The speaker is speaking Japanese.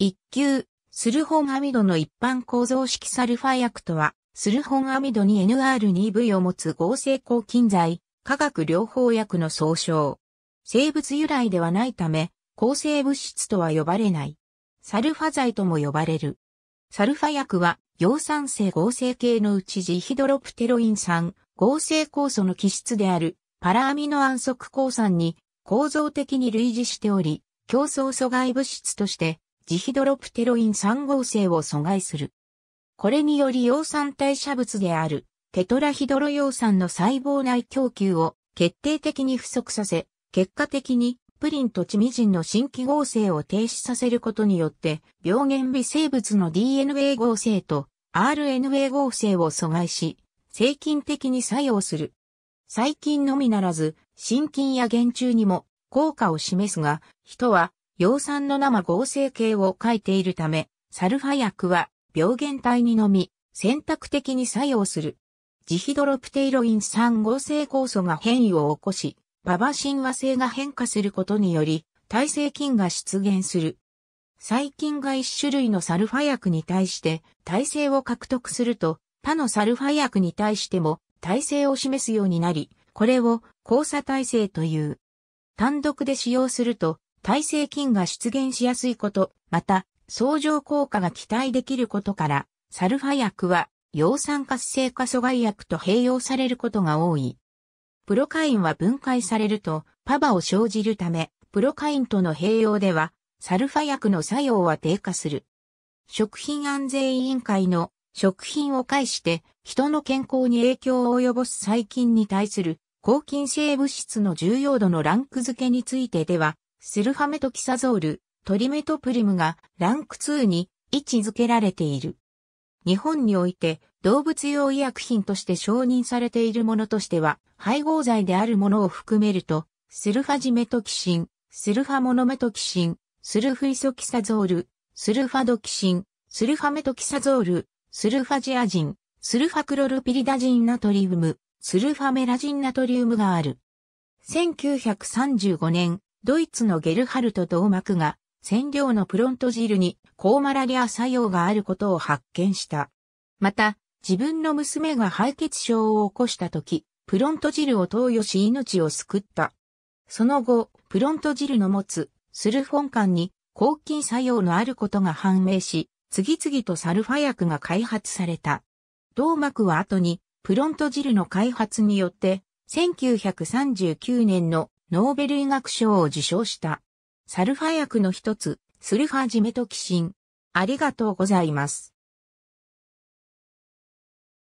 一級、スルホンアミドの一般構造式サルファ薬とは、スルホンアミドに NR2V を持つ合成抗菌剤、化学療法薬の総称。生物由来ではないため、抗生物質とは呼ばれない。サルファ剤とも呼ばれる。サルファ薬は、陽酸性合成系のうちジヒドロプテロイン酸、合成酵素の基質である、パラアミノ安則酵酸に構造的に類似しており、競争阻害物質としてジヒドロプテロイン3合成を阻害する。これにより陽酸代謝物であるテトラヒドロ陽酸の細胞内供給を決定的に不足させ、結果的にプリンとチミジンの新規合成を停止させることによって、病原微生物の DNA 合成と RNA 合成を阻害し、精菌的に作用する。細菌のみならず、心菌や原虫にも効果を示すが、人は葉酸の生合成系を書いているため、サルファ薬は病原体にのみ選択的に作用する。ジヒドロプテイロイン酸合成酵素が変異を起こし、ババ親和性が変化することにより、耐性菌が出現する。細菌が一種類のサルファ薬に対して耐性を獲得すると、他のサルファ薬に対しても耐性を示すようになり、これを交差耐性という。単独で使用すると、耐性菌が出現しやすいこと、また、相乗効果が期待できることから、サルファ薬は、葉酸活性化阻害薬と併用されることが多い。プロカインは分解されると、パバを生じるため、プロカインとの併用では、サルファ薬の作用は低下する。食品安全委員会の食品を介して人の健康に影響を及ぼす細菌に対する抗菌性物質の重要度のランク付けについてでは、スルファメトキサゾール、トリメトプリムがランク2に位置づけられている。日本において動物用医薬品として承認されているものとしては、配合剤であるものを含めると、スルファジメトキシン、スルファモノメトキシン、スルフイソキサゾール、スルファドキシン、スルファメトキサゾール、スルファジアジン、スルファクロルピリダジンナトリウム、スルファメラジンナトリウムがある。1935年、ドイツのゲルハルト動脈が、染料のプロント汁にコーマラリア作用があることを発見した。また、自分の娘が敗血症を起こした時、プロント汁を投与し命を救った。その後、プロント汁の持つスルフォン管に抗菌作用のあることが判明し、次々とサルファ薬が開発された。動膜は後にプロント汁の開発によって1939年のノーベル医学賞を受賞した。サルファ薬の一つ、スルファジメトキシン。ありがとうございます。